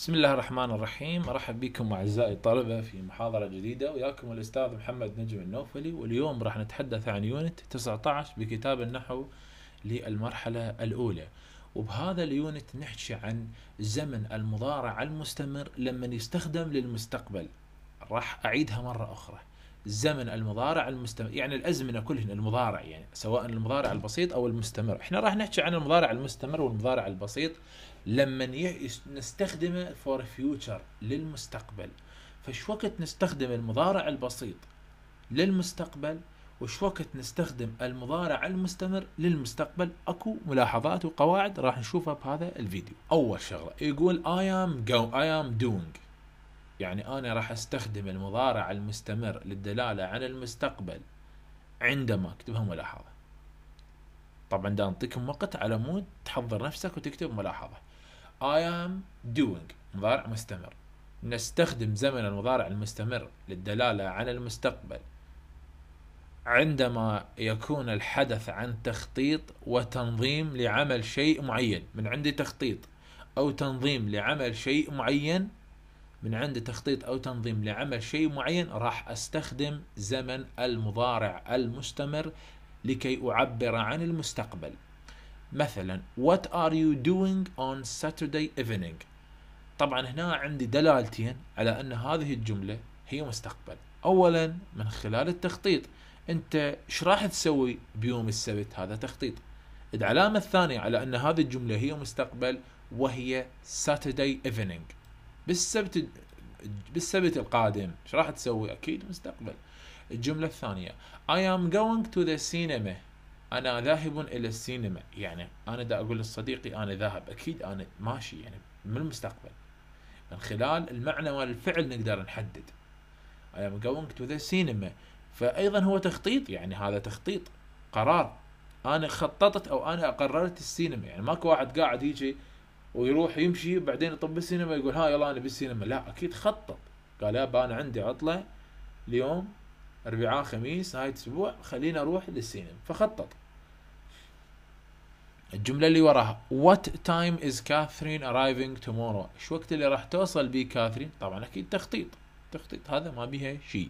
بسم الله الرحمن الرحيم ارحب بكم اعزائي الطلبه في محاضره جديده وياكم الاستاذ محمد نجم النوفلي واليوم راح نتحدث عن يونت 19 بكتاب النحو للمرحله الاولى وبهذا اليونت نحكي عن زمن المضارع المستمر لما يستخدم للمستقبل راح اعيدها مره اخرى زمن المضارع المستمر يعني الازمنه كلهن المضارع يعني سواء المضارع البسيط او المستمر احنا راح نحكي عن المضارع المستمر والمضارع البسيط لما نستخدمه فور فيوتشر للمستقبل فش وقت نستخدم المضارع البسيط للمستقبل وش وقت نستخدم المضارع المستمر للمستقبل اكو ملاحظات وقواعد راح نشوفها بهذا الفيديو اول شغله يقول I am go I am doing يعني أنا راح أستخدم المضارع المستمر للدلالة على المستقبل عندما أكتبها ملاحظة طبعا ده أنطيكم وقت على مود تحضر نفسك وتكتب ملاحظة I am doing مضارع مستمر نستخدم زمن المضارع المستمر للدلالة على المستقبل عندما يكون الحدث عن تخطيط وتنظيم لعمل شيء معين من عندي تخطيط أو تنظيم لعمل شيء معين من عندي تخطيط أو تنظيم لعمل شيء معين راح أستخدم زمن المضارع المستمر لكي أعبر عن المستقبل مثلا What are you doing on Saturday evening طبعا هنا عندي دلالتين على أن هذه الجملة هي مستقبل أولا من خلال التخطيط أنت إيش راح تسوي بيوم السبت هذا تخطيط العلامة الثانية على أن هذه الجملة هي مستقبل وهي Saturday evening بالسبت بالسبت القادم ايش راح تسوي اكيد مستقبل الجملة الثانية I am going to the cinema أنا ذاهب إلى السينما يعني أنا دا أقول لصديقي أنا ذاهب أكيد أنا ماشي يعني من المستقبل من خلال المعنى والفعل نقدر نحدد I am going to the cinema فأيضا هو تخطيط يعني هذا تخطيط قرار أنا خططت أو أنا قررت السينما يعني ماكو واحد قاعد يجي ويروح يمشي بعدين يطب السينما يقول ها يلا انا بالسينما لا اكيد خطط قال ياب انا عندي عطله اليوم اربعاء خميس نهايه اسبوع خلينا اروح للسينما فخطط الجمله اللي وراها وات تايم از كاثرين arriving tomorrow ايش وقت اللي راح توصل بيه كاثرين طبعا اكيد تخطيط تخطيط هذا ما بيها شيء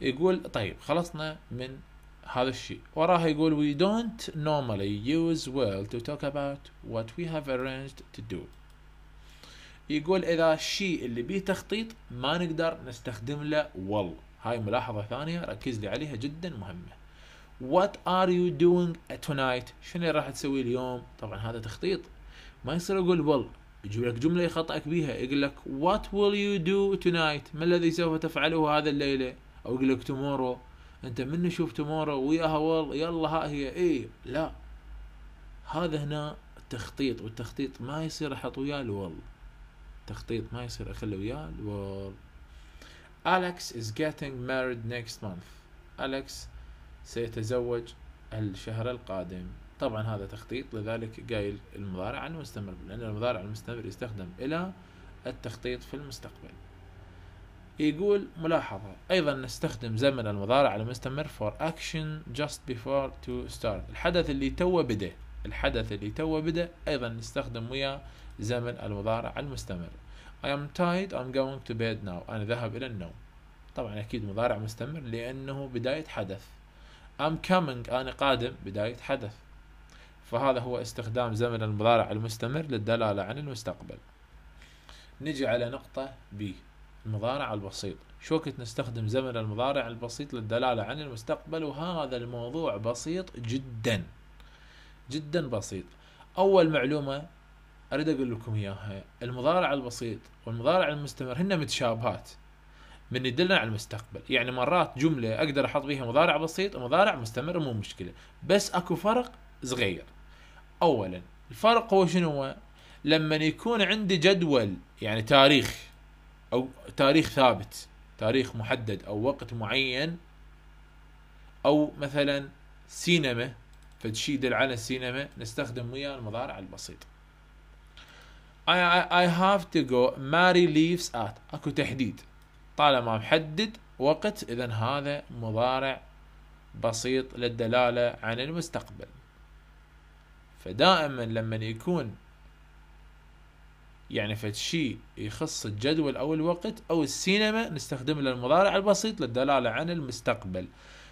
يقول طيب خلصنا من هذا الشيء وراها يقول we don't normally use will to talk about what we have arranged to do يقول اذا الشيء اللي بيه تخطيط ما نقدر نستخدم له will هاي ملاحظة ثانية ركز لي عليها جدا مهمة what are you doing tonight شنو اللي راح تسوي اليوم طبعا هذا تخطيط ما يصير اقول will يجيب لك جملة يخطئك بيها يقول لك what will you do tonight ما الذي سوف تفعله هذا الليلة او يقول لك tomorrow انت من نشوف تومورو وياها وال يلا ها هي اي لا هذا هنا تخطيط والتخطيط ما يصير احط وياه الول تخطيط ما يصير اخلي وياه الول اليكس از getting married next month اليكس سيتزوج الشهر القادم طبعا هذا تخطيط لذلك قايل المضارع المستمر لأن المضارع المستمر يستخدم إلى التخطيط في المستقبل يقول ملاحظة أيضا نستخدم زمن المضارع المستمر for action just before to start الحدث اللي توه بدأ الحدث اللي توه بدأ أيضا نستخدم ويا زمن المضارع المستمر I am tired I'm going to bed now أنا ذهب إلى النوم طبعا أكيد مضارع مستمر لأنه بداية حدث I'm coming أنا قادم بداية حدث فهذا هو استخدام زمن المضارع المستمر للدلالة عن المستقبل نجي على نقطة B المضارع البسيط شو كنت نستخدم زمن المضارع البسيط للدلالة عن المستقبل وهذا الموضوع بسيط جدا جدا بسيط أول معلومة أريد أقول لكم إياها المضارع البسيط والمضارع المستمر هن متشابهات من يدلنا على المستقبل يعني مرات جملة أقدر أحط بيها مضارع بسيط ومضارع مستمر مو مشكلة بس أكو فرق صغير أولا الفرق هو شنو لما يكون عندي جدول يعني تاريخ او تاريخ ثابت تاريخ محدد او وقت معين او مثلا سينما فتشي يدل على السينما نستخدم ويا المضارع البسيط I, I, I have to go Mary leaves at اكو تحديد طالما محدد وقت اذا هذا مضارع بسيط للدلالة عن المستقبل فدائما لما يكون يعني فد شيء يخص الجدول أو الوقت أو السينما نستخدم للمضارع البسيط للدلالة عن المستقبل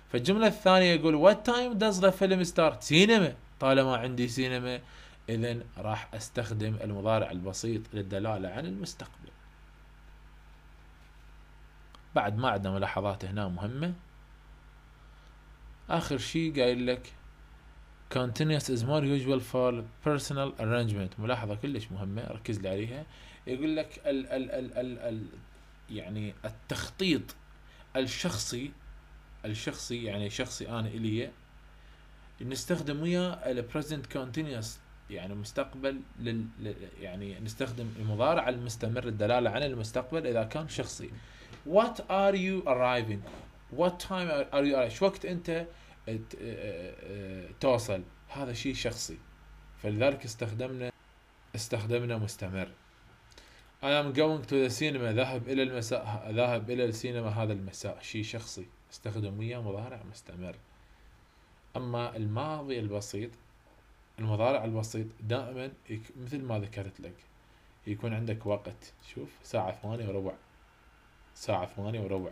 فالجملة الثانية يقول what time does the film start سينما طالما عندي سينما إذا راح أستخدم المضارع البسيط للدلالة عن المستقبل بعد ما عندنا ملاحظات هنا مهمة آخر شيء قايل لك continuous is more usual for personal arrangement ملاحظة كلش مهمة ركز لي عليها يقول لك ال ال ال ال ال يعني التخطيط الشخصي الشخصي يعني شخصي أنا إلي نستخدم ويا البريزنت كونتينيوس يعني مستقبل لل يعني نستخدم المضارع المستمر الدلالة على المستقبل إذا كان شخصي What are you arriving? What time are you arriving? شو وقت أنت آه، آه، آه، توصل هذا شيء شخصي فلذلك استخدمنا استخدمنا مستمر I am going to the cinema ذهب إلى المساء ذهب إلى السينما هذا المساء شيء شخصي استخدم وياه مضارع مستمر أما الماضي البسيط المضارع البسيط دائما مثل ما ذكرت لك يكون عندك وقت شوف ساعة ثمانية وربع ساعة ثمانية وربع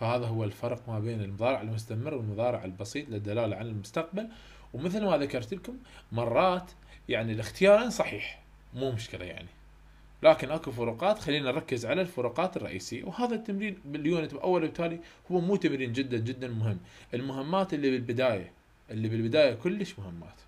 فهذا هو الفرق ما بين المضارع المستمر والمضارع البسيط للدلالة على المستقبل ومثل ما ذكرت لكم مرات يعني الاختيارين صحيح مو مشكلة يعني لكن اكو فروقات خلينا نركز على الفروقات الرئيسيه وهذا التمرين باليونت الاول وتالي هو مو تمرين جدا جدا مهم المهمات اللي بالبدايه اللي بالبدايه كلش مهمات